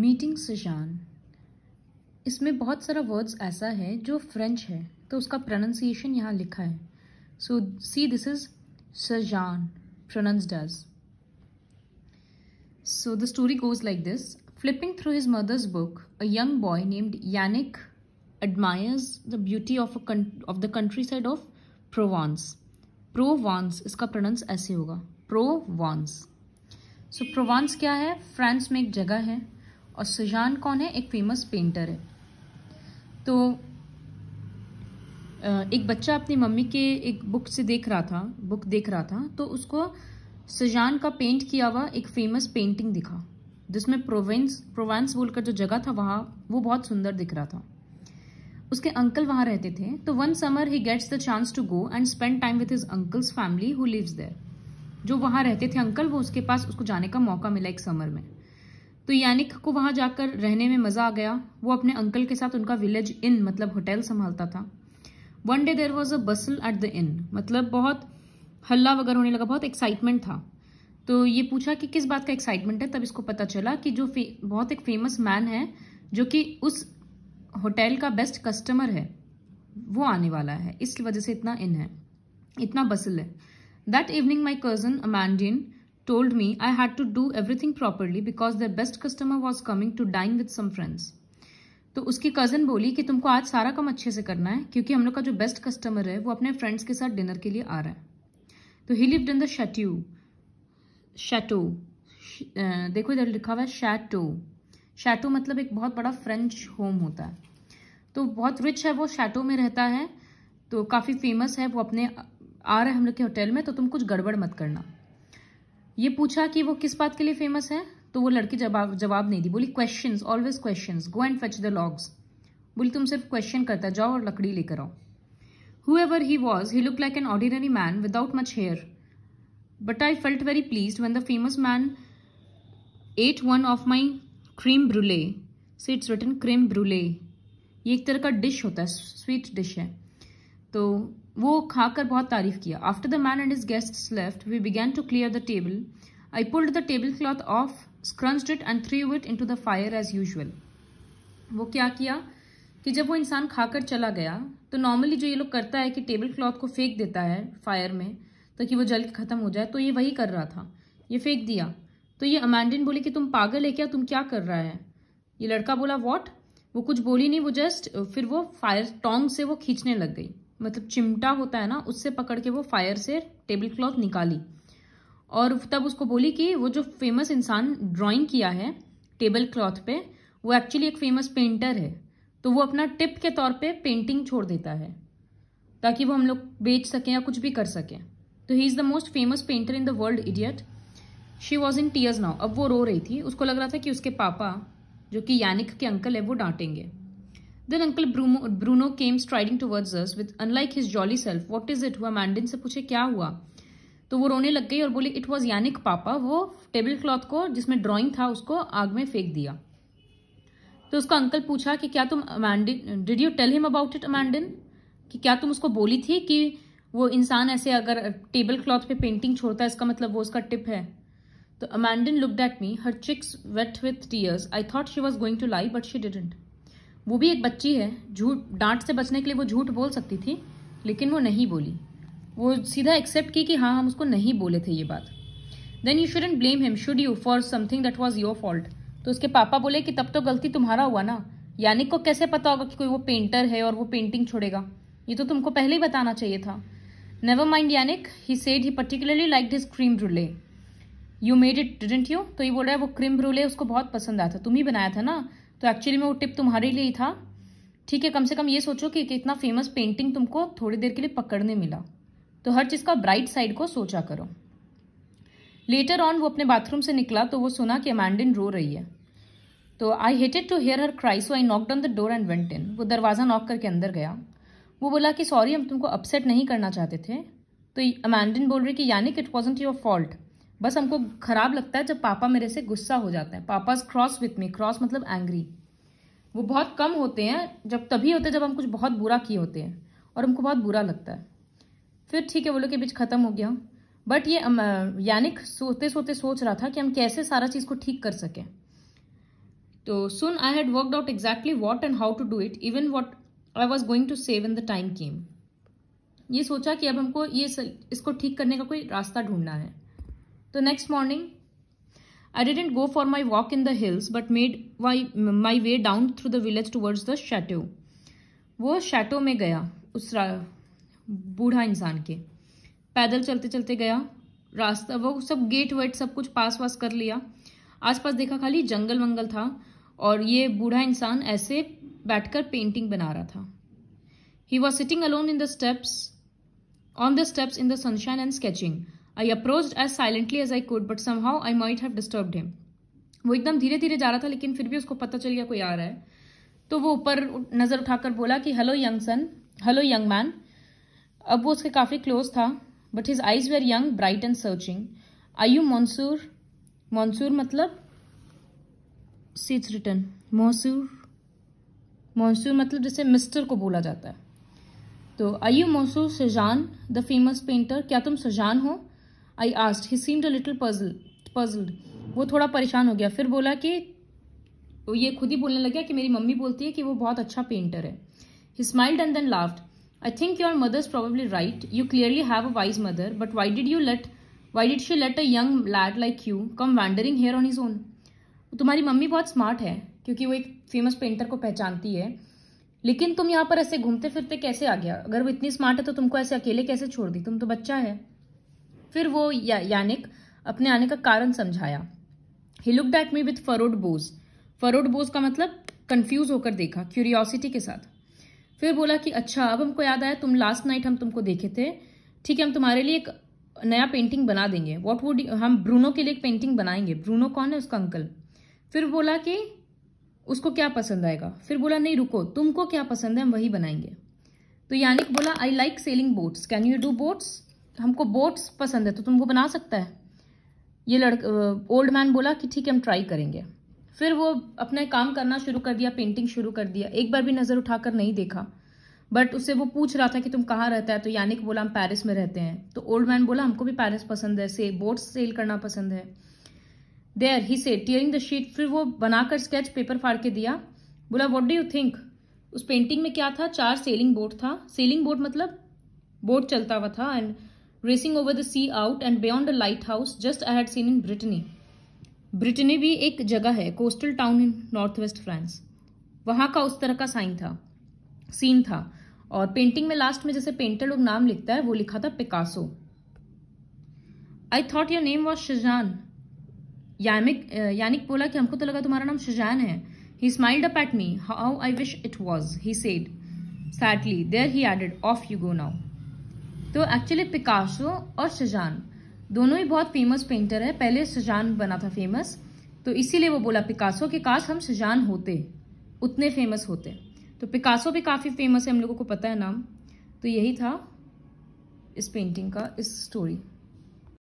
Meeting सुशान इसमें बहुत सारा वर्ड्स ऐसा है जो फ्रेंच है तो उसका प्रोनंसिएशन यहाँ लिखा है सो सी this is Cezanne pronounce does so the story goes like this flipping through his mother's book a young boy named Yannick admires the beauty of of the countryside of Provence Provence इसका प्रोनंस ऐसे होगा प्रोवानस सो प्रोवानस क्या है France में एक जगह है और सुजान कौन है एक फेमस पेंटर है तो एक बच्चा अपनी मम्मी के एक बुक से देख रहा था बुक देख रहा था तो उसको सुजान का पेंट किया हुआ एक फेमस पेंटिंग दिखा जिसमें प्रोवेंस प्रोवेंस बोलकर जो जगह था वहाँ वो बहुत सुंदर दिख रहा था उसके अंकल वहाँ रहते थे तो one summer he gets the chance to go and spend time with his uncle's family who lives there जो वहाँ रहते थे अंकल वो उसके पास उसको जाने का मौका मिला एक समर में तो यानिक को वहाँ जाकर रहने में मज़ा आ गया वो अपने अंकल के साथ उनका विलेज इन मतलब होटल संभालता था one day there was a bustle at the inn मतलब बहुत हल्ला वगैरह होने लगा बहुत एक्साइटमेंट था तो ये पूछा कि किस बात का एक्साइटमेंट है तब इसको पता चला कि जो बहुत एक फेमस मैन है जो कि उस होटल का बेस्ट कस्टमर है वो आने वाला है इसकी वजह से इतना इन है इतना बसल है that evening my cousin Amandine told me I had to do everything properly because their best customer was coming to dine with some friends. तो उसकी कज़न बोली कि तुमको आज सारा काम अच्छे से करना है क्योंकि हम लोग का जो बेस्ट कस्टमर है वो अपने फ्रेंड्स के साथ डिनर के लिए आ रहा है तो he lived in the chateau chateau देखो इधर लिखा हुआ है शैटो शैटो मतलब एक बहुत बड़ा फ्रेंच होम होता है तो बहुत रिच है वो शैटो में रहता है तो काफ़ी फेमस है वो अपने आ रहे हम लोग के होटल में तो तुम कुछ गड़बड़ मत करना ये पूछा कि वो किस बात के लिए फेमस है तो वो लड़की जवाब जवाब नहीं दी बोली question always question go and fetch the logs बोली तुम सिर्फ क्वेश्चन करता जाओ और लकड़ी लेकर आओ whoever he was he look like an ordinary man without much hair but I felt very please when the famous man ate one of my creme brulee so it's written creme brulee ये एक तरह का dish होता है sweet dish है तो वो खाकर बहुत तारीफ किया after the man and his guest left we began to clear the table I pulled the table cloth off scrunched it and threw it into the fire as usual वो क्या किया कि जब वो इंसान खाकर चला गया तो नॉर्मली जो ये लोग करता है कि टेबल क्लॉथ को फेंक देता है फायर में ताकि वो जल के ख़त्म हो जाए तो ये वही कर रहा था ये फेंक दिया तो ये अमेंडिन बोली कि तुम पागल है क्या तुम क्या कर रहा है ये लड़का बोला वॉट वो कुछ बोली नहीं वो जस्ट फिर वो फायर टोंग से वो खींचने लग गई मतलब चिमटा होता है ना उससे पकड़ के वो फायर से टेबल क्लॉथ निकाली और तब उसको बोली कि वो जो फेमस इंसान ड्राइंग किया है टेबल क्लॉथ पे वो एक्चुअली एक फेमस पेंटर है तो वो अपना टिप के तौर पे पेंटिंग छोड़ देता है ताकि वो हम लोग बेच सकें या कुछ भी कर सकें तो he is the most famous painter in the world idiot she was in tears now अब वो रो रही थी उसको लग रहा था कि उसके पापा जो कि यानिक के अंकल है वो डांटेंगे then uncle Bruno came striding towards us with unlike his jolly self what is it हुआ मैंडिन से पूछे क्या हुआ तो वो रोने लग गई और बोली इट वॉज यानिक पापा वो टेबल क्लॉथ को जिसमें ड्राइंग था उसको आग में फेंक दिया तो उसका अंकल पूछा कि क्या तुम Amandine did you tell him about it Amandine कि क्या तुम उसको बोली थी कि वो इंसान ऐसे अगर टेबल क्लॉथ पे पेंटिंग छोड़ता है इसका मतलब वो उसका टिप है तो Amandine look at me her cheeks wet with tears I thought she was going to lie but she didn't वो भी एक बच्ची है झूठ डांट से बचने के लिए वो झूठ बोल सकती थी लेकिन वो नहीं बोली वो सीधा एक्सेप्ट की कि हाँ हम उसको नहीं बोले थे ये बात then you shouldn't blame him should you for something that was your fault तो उसके पापा बोले कि तब तो गलती तुम्हारा हुआ ना यानिक को कैसे पता होगा कि कोई वो पेंटर है और वो पेंटिंग छोड़ेगा ये तो तुमको पहले ही बताना चाहिए था never mind Yannick he said he particularly like his creme brulee you made it didn't you तो ये बोल रहा है वो क्रीम रुले उसको बहुत पसंद आया था तुम ही बनाया था ना तो एक्चुअली में वो टिप तुम्हारे लिए ही था ठीक है कम से कम ये सोचो कि कितना फेमस पेंटिंग तुमको थोड़ी देर के लिए पकड़ने मिला तो हर चीज़ का ब्राइट साइड को सोचा करो लेटर ऑन वो अपने बाथरूम से निकला तो वो सुना कि अमांडिन रो रही है तो I hated to hear her cry so I knock down the door and went in वो दरवाज़ा नॉक करके अंदर गया वो बोला कि सॉरी हम तुमको अपसेट नहीं करना चाहते थे तो अमैंडिन बोल रही कि यानी कि इट वॉजेंट योर फॉल्ट बस हमको खराब लगता है जब पापा मेरे से गुस्सा हो जाते हैं papa's cross with me cross मतलब एंग्री वो बहुत कम होते हैं जब तभी होते हैं जब हम कुछ बहुत बुरा किए होते हैं और हमको बहुत बुरा लगता है फिर ठीक है वो लोग के बीच ख़त्म हो गया बट ये यानिक सोते सोते सोच रहा था कि हम कैसे सारा चीज़ को ठीक कर सकें तो सुन I had worked out exactly what and how to do it even what I was going to say in the time came ये सोचा कि अब हमको ये इसको ठीक करने का कोई रास्ता ढूंढना है तो next morning I didn't go for my walk in the hills but made my my way down through the village towards the chateau वो शैटो में गया उस बूढ़ा इंसान के पैदल चलते चलते गया रास्ता वो सब गेट वेट सब कुछ पास वास कर लिया आसपास देखा खाली जंगल वंगल था और ये बूढ़ा इंसान ऐसे बैठकर पेंटिंग बना रहा था he was sitting alone in the steps on the steps in the sunshine and sketching I approach as silently as I could, but somehow I I have have disturb him वो एकदम धीरे धीरे जा रहा था लेकिन फिर भी उसको पता चल गया कोई आ रहा है तो वो ऊपर नज़र उठाकर बोला कि hello young son hello young man अब वो उसके काफ़ी क्लोज था but his eyes were young bright and searching are you monsieur monsieur मतलब सीट्स रिटर्न मोसूर मॉन्सूर मतलब जैसे मिस्टर को बोला जाता है तो आई यू मोसूर सजान द फेमस पेंटर क्या तुम सजान हो I asked he seemed a little puzzled puzzled वो थोड़ा परेशान हो गया फिर बोला कि ये खुद ही बोलने लग गया कि मेरी मम्मी बोलती है कि वो बहुत अच्छा पेंटर है he smiled and then laughed I think your mother's probably right you clearly have a wise mother but why did you let why did she let a young lad like you come wandering here on his own तुम्हारी मम्मी बहुत smart है क्योंकि वो एक famous painter को पहचानती है लेकिन तुम यहाँ पर ऐसे घूमते फिरते कैसे आ गया अगर वो इतनी स्मार्ट है तो तुमको ऐसे अकेले कैसे छोड़ दी तुम तो बच्चा है फिर वो या, यानिक अपने आने का कारण समझाया he look at me with furrowed brows furrowed brows का मतलब कंफ्यूज होकर देखा क्यूरियोसिटी के साथ फिर बोला कि अच्छा अब हमको याद आया तुम लास्ट नाइट हम तुमको देखे थे ठीक है हम तुम्हारे लिए एक नया पेंटिंग बना देंगे वॉट वुड हम ब्रूनो के लिए एक पेंटिंग बनाएंगे ब्रूनो कौन है उसका अंकल फिर बोला कि उसको क्या पसंद आएगा फिर बोला नहीं रुको तुमको क्या पसंद है हम वही बनाएंगे तो यानिक बोला I like sailing boats can you do boats हमको बोट्स पसंद है तो तुमको बना सकता है ये लड़का ओल्ड मैन बोला कि ठीक है हम ट्राई करेंगे फिर वो अपने काम करना शुरू कर दिया पेंटिंग शुरू कर दिया एक बार भी नज़र उठाकर नहीं देखा बट उससे वो पूछ रहा था कि तुम कहाँ रहता है तो यानिक बोला हम पेरिस में रहते हैं तो ओल्ड मैन बोला हमको भी पेरिस पसंद है से बोट्स सेल करना पसंद है देयर ही से टियरिंग द शीट फिर वो बनाकर स्केच पेपर फाड़ के दिया बोला वॉट डू यू थिंक उस पेंटिंग में क्या था चार सेलिंग बोट था सेलिंग बोट मतलब बोट चलता हुआ था and racing over the sea out and beyond the lighthouse just I had seen in Brittany Brittany भी एक जगह है coastal town in north west France वहां का उस तरह का साइन था सीन था और पेंटिंग में लास्ट में जैसे पेंटर लोग नाम लिखता है वो लिखा था Picasso I thought your name was Cezanne Yannick Yannick बोला कि हमको तो लगा तुम्हारा नाम शिजान है he smiled up at me how I wish it was he said sadly there he added off you go now तो एक्चुअली पिकासो और शजान दोनों ही बहुत फेमस पेंटर है पहले शजान बना था फेमस तो इसीलिए वो बोला पिकासो कि काश हम शजान होते उतने फेमस होते तो पिकासो भी काफ़ी फेमस है हम लोगों को पता है नाम तो यही था इस पेंटिंग का इस स्टोरी